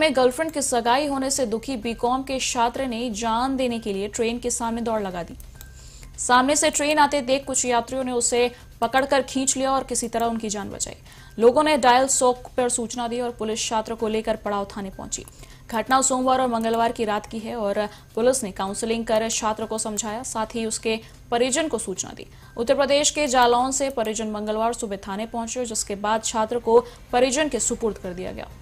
में गर्लफ्रेंड की सगाई होने से दुखी बीकॉम के छात्र ने जान देने के लिए ट्रेन के सामने दौड़ लगा दी सामने से ट्रेन आते देख कुछ यात्रियों ने उसे पकड़कर खींच लिया और किसी तरह उनकी जान बचाई लोगों ने डायल सोक पर सूचना दी और पुलिस छात्र को लेकर पड़ाव थाने पहुंची घटना सोमवार और मंगलवार की रात की है और पुलिस ने काउंसलिंग कर छात्र को समझाया साथ ही उसके परिजन को सूचना दी उत्तर प्रदेश के जालौन से परिजन मंगलवार सुबह थाने पहुंचे जिसके बाद छात्र को परिजन के सुपुर्द कर दिया गया